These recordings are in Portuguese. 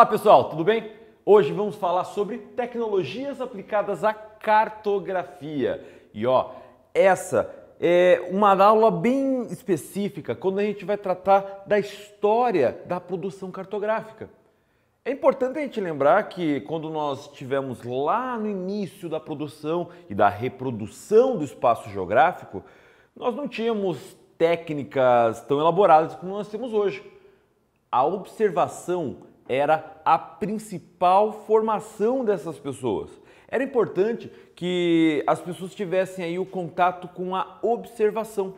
Olá pessoal, tudo bem? Hoje vamos falar sobre tecnologias aplicadas à cartografia. E ó, essa é uma aula bem específica quando a gente vai tratar da história da produção cartográfica. É importante a gente lembrar que quando nós tivemos lá no início da produção e da reprodução do espaço geográfico, nós não tínhamos técnicas tão elaboradas como nós temos hoje. A observação era a principal formação dessas pessoas. Era importante que as pessoas tivessem aí o contato com a observação.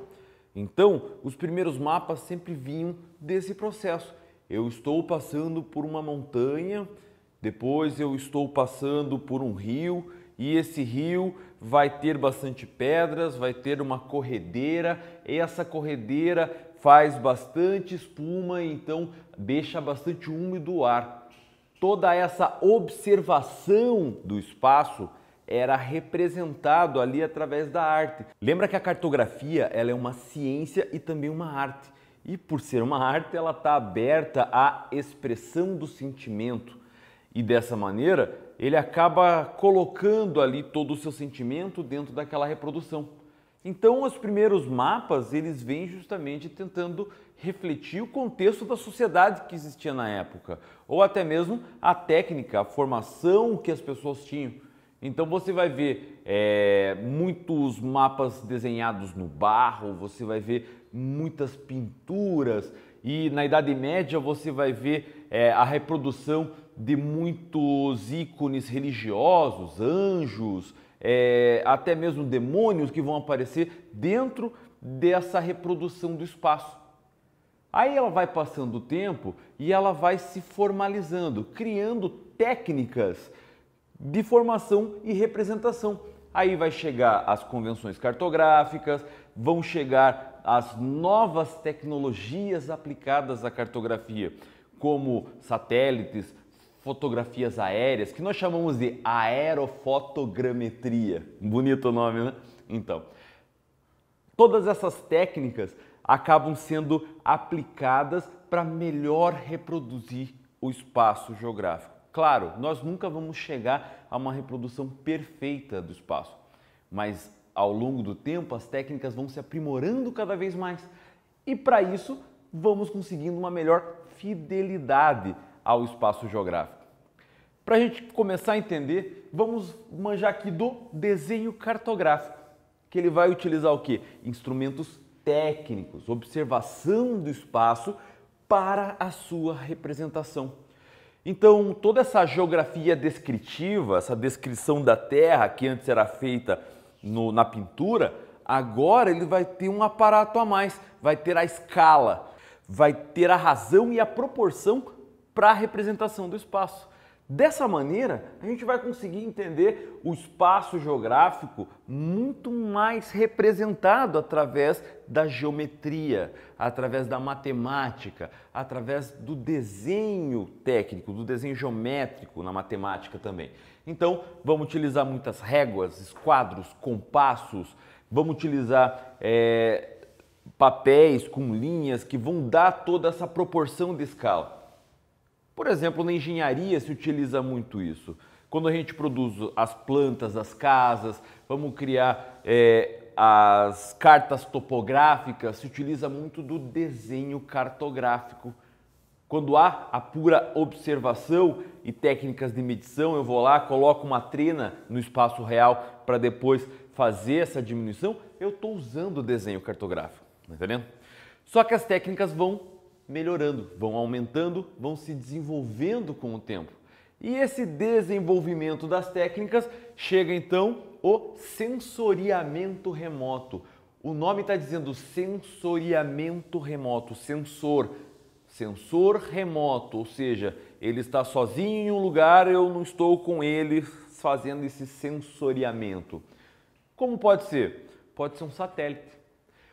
Então, os primeiros mapas sempre vinham desse processo. Eu estou passando por uma montanha, depois eu estou passando por um rio, e esse rio vai ter bastante pedras, vai ter uma corredeira, essa corredeira faz bastante espuma, então deixa bastante úmido o ar. Toda essa observação do espaço era representado ali através da arte. Lembra que a cartografia ela é uma ciência e também uma arte. E por ser uma arte, ela está aberta à expressão do sentimento. E dessa maneira, ele acaba colocando ali todo o seu sentimento dentro daquela reprodução. Então, os primeiros mapas, eles vêm justamente tentando refletir o contexto da sociedade que existia na época, ou até mesmo a técnica, a formação que as pessoas tinham. Então você vai ver é, muitos mapas desenhados no barro, você vai ver muitas pinturas, e na Idade Média você vai ver é, a reprodução de muitos ícones religiosos, anjos, é, até mesmo demônios que vão aparecer dentro dessa reprodução do espaço. Aí ela vai passando o tempo e ela vai se formalizando, criando técnicas de formação e representação. Aí vai chegar as convenções cartográficas, vão chegar as novas tecnologias aplicadas à cartografia, como satélites, fotografias aéreas, que nós chamamos de aerofotogrametria. Bonito o nome, né? Então, todas essas técnicas acabam sendo aplicadas para melhor reproduzir o espaço geográfico. Claro, nós nunca vamos chegar a uma reprodução perfeita do espaço, mas ao longo do tempo, as técnicas vão se aprimorando cada vez mais e, para isso, vamos conseguindo uma melhor fidelidade ao espaço geográfico. Para a gente começar a entender, vamos manjar aqui do desenho cartográfico, que ele vai utilizar o que? Instrumentos técnicos, observação do espaço para a sua representação. Então, toda essa geografia descritiva, essa descrição da Terra que antes era feita no, na pintura, agora ele vai ter um aparato a mais, vai ter a escala, vai ter a razão e a proporção para a representação do espaço. Dessa maneira, a gente vai conseguir entender o espaço geográfico muito mais representado através da geometria, através da matemática, através do desenho técnico, do desenho geométrico na matemática também. Então, vamos utilizar muitas réguas, esquadros, compassos, vamos utilizar é, papéis com linhas que vão dar toda essa proporção de escala. Por exemplo, na engenharia se utiliza muito isso. Quando a gente produz as plantas, as casas, vamos criar é, as cartas topográficas, se utiliza muito do desenho cartográfico. Quando há a pura observação e técnicas de medição, eu vou lá, coloco uma trena no espaço real para depois fazer essa diminuição, eu estou usando o desenho cartográfico, tá entendendo? Só que as técnicas vão melhorando, vão aumentando, vão se desenvolvendo com o tempo. E esse desenvolvimento das técnicas chega então o sensoriamento remoto. O nome está dizendo sensoriamento remoto, sensor, sensor remoto, ou seja, ele está sozinho em um lugar, eu não estou com ele fazendo esse sensoriamento. Como pode ser? Pode ser um satélite.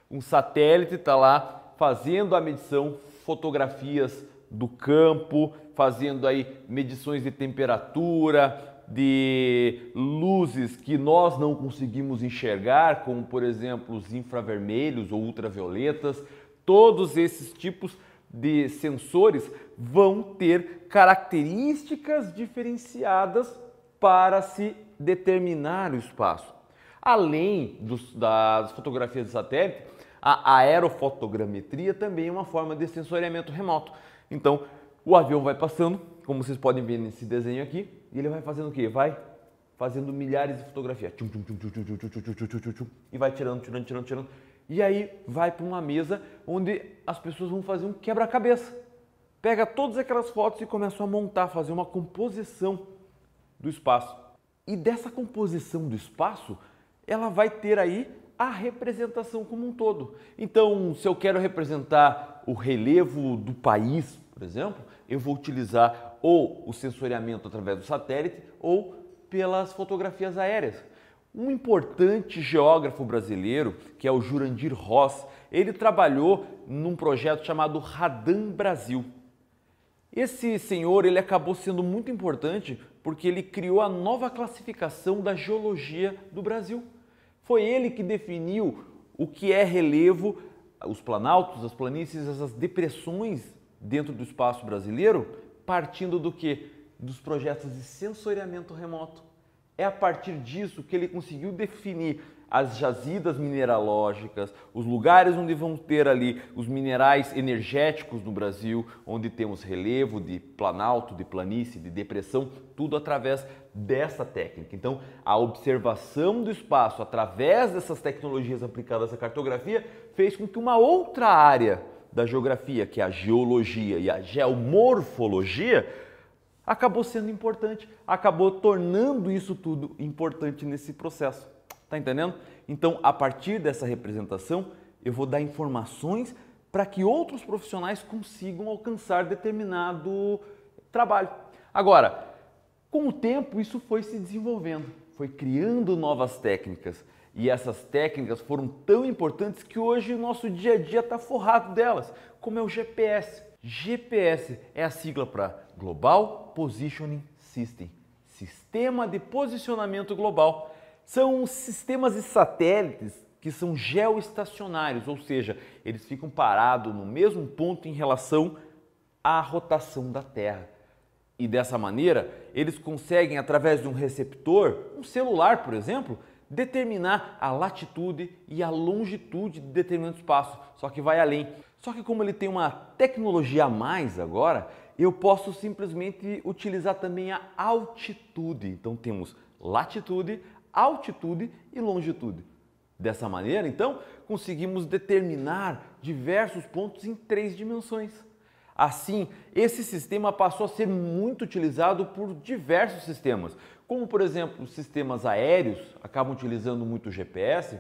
Um satélite está lá fazendo a medição, fotografias do campo, fazendo aí medições de temperatura, de luzes que nós não conseguimos enxergar, como por exemplo os infravermelhos ou ultravioletas, todos esses tipos de sensores vão ter características diferenciadas para se determinar o espaço. Além dos, das fotografias de satélite, a aerofotogrametria também é uma forma de sensoriamento remoto. Então, o avião vai passando, como vocês podem ver nesse desenho aqui, e ele vai fazendo o quê? Vai fazendo milhares de fotografias. E vai tirando, tirando, tirando, tirando. E aí vai para uma mesa onde as pessoas vão fazer um quebra-cabeça. Pega todas aquelas fotos e começa a montar, fazer uma composição do espaço. E dessa composição do espaço, ela vai ter aí a representação como um todo. Então, se eu quero representar o relevo do país, por exemplo, eu vou utilizar ou o sensoriamento através do satélite ou pelas fotografias aéreas. Um importante geógrafo brasileiro, que é o Jurandir Ross, ele trabalhou num projeto chamado Radan Brasil. Esse senhor ele acabou sendo muito importante porque ele criou a nova classificação da geologia do Brasil. Foi ele que definiu o que é relevo, os planaltos, as planícies, essas depressões dentro do espaço brasileiro, partindo do que? Dos projetos de sensoriamento remoto. É a partir disso que ele conseguiu definir as jazidas mineralógicas, os lugares onde vão ter ali os minerais energéticos no Brasil, onde temos relevo de planalto, de planície, de depressão, tudo através dessa técnica. Então, a observação do espaço através dessas tecnologias aplicadas à cartografia fez com que uma outra área da geografia, que é a geologia e a geomorfologia, acabou sendo importante, acabou tornando isso tudo importante nesse processo. Tá entendendo? Então, a partir dessa representação, eu vou dar informações para que outros profissionais consigam alcançar determinado trabalho. Agora, com o tempo, isso foi se desenvolvendo, foi criando novas técnicas. E essas técnicas foram tão importantes que hoje o nosso dia a dia está forrado delas, como é o GPS. GPS é a sigla para Global Positioning System Sistema de Posicionamento Global. São sistemas de satélites que são geoestacionários, ou seja, eles ficam parados no mesmo ponto em relação à rotação da Terra. E dessa maneira, eles conseguem, através de um receptor, um celular, por exemplo, determinar a latitude e a longitude de determinado espaço, só que vai além. Só que como ele tem uma tecnologia a mais agora, eu posso simplesmente utilizar também a altitude. Então temos latitude, altitude e longitude. Dessa maneira, então, conseguimos determinar diversos pontos em três dimensões. Assim, esse sistema passou a ser muito utilizado por diversos sistemas, como por exemplo, sistemas aéreos acabam utilizando muito o GPS,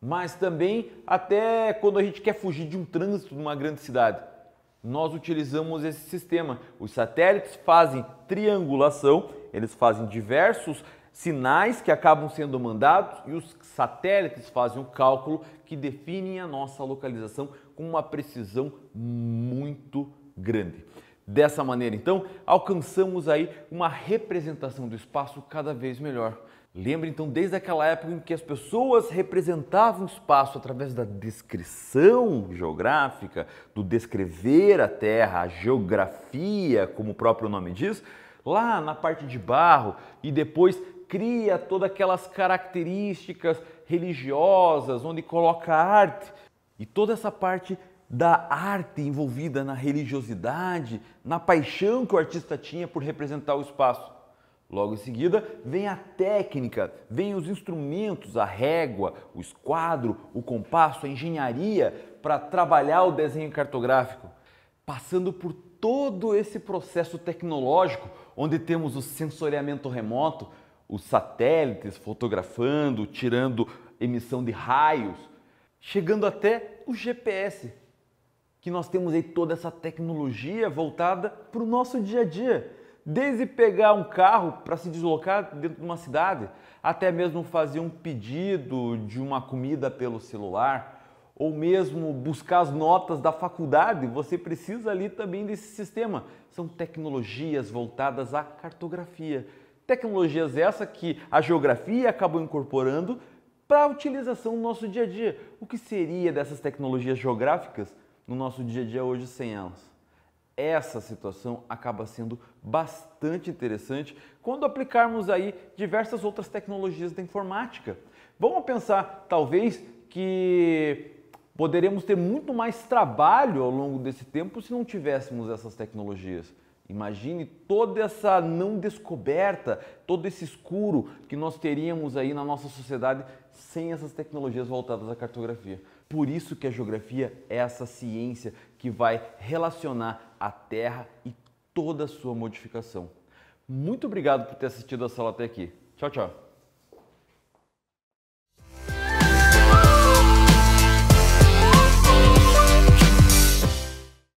mas também até quando a gente quer fugir de um trânsito numa grande cidade. Nós utilizamos esse sistema. Os satélites fazem triangulação, eles fazem diversos sinais que acabam sendo mandados e os satélites fazem o cálculo que definem a nossa localização com uma precisão muito grande. Dessa maneira, então, alcançamos aí uma representação do espaço cada vez melhor. Lembra então desde aquela época em que as pessoas representavam o espaço através da descrição geográfica, do descrever a Terra, a geografia, como o próprio nome diz, lá na parte de barro e depois cria todas aquelas características religiosas, onde coloca arte. E toda essa parte da arte envolvida na religiosidade, na paixão que o artista tinha por representar o espaço. Logo em seguida, vem a técnica, vem os instrumentos, a régua, o esquadro, o compasso, a engenharia para trabalhar o desenho cartográfico. Passando por todo esse processo tecnológico, onde temos o sensoriamento remoto, os satélites fotografando, tirando emissão de raios, chegando até o GPS, que nós temos aí toda essa tecnologia voltada para o nosso dia a dia. Desde pegar um carro para se deslocar dentro de uma cidade, até mesmo fazer um pedido de uma comida pelo celular, ou mesmo buscar as notas da faculdade, você precisa ali também desse sistema. São tecnologias voltadas à cartografia. Tecnologias essa que a geografia acabou incorporando para a utilização no nosso dia a dia. O que seria dessas tecnologias geográficas no nosso dia a dia hoje sem elas? Essa situação acaba sendo bastante interessante quando aplicarmos aí diversas outras tecnologias da informática. Vamos pensar, talvez, que poderemos ter muito mais trabalho ao longo desse tempo se não tivéssemos essas tecnologias. Imagine toda essa não descoberta, todo esse escuro que nós teríamos aí na nossa sociedade sem essas tecnologias voltadas à cartografia. Por isso que a geografia é essa ciência que vai relacionar a Terra e toda a sua modificação. Muito obrigado por ter assistido a sala até aqui. Tchau, tchau.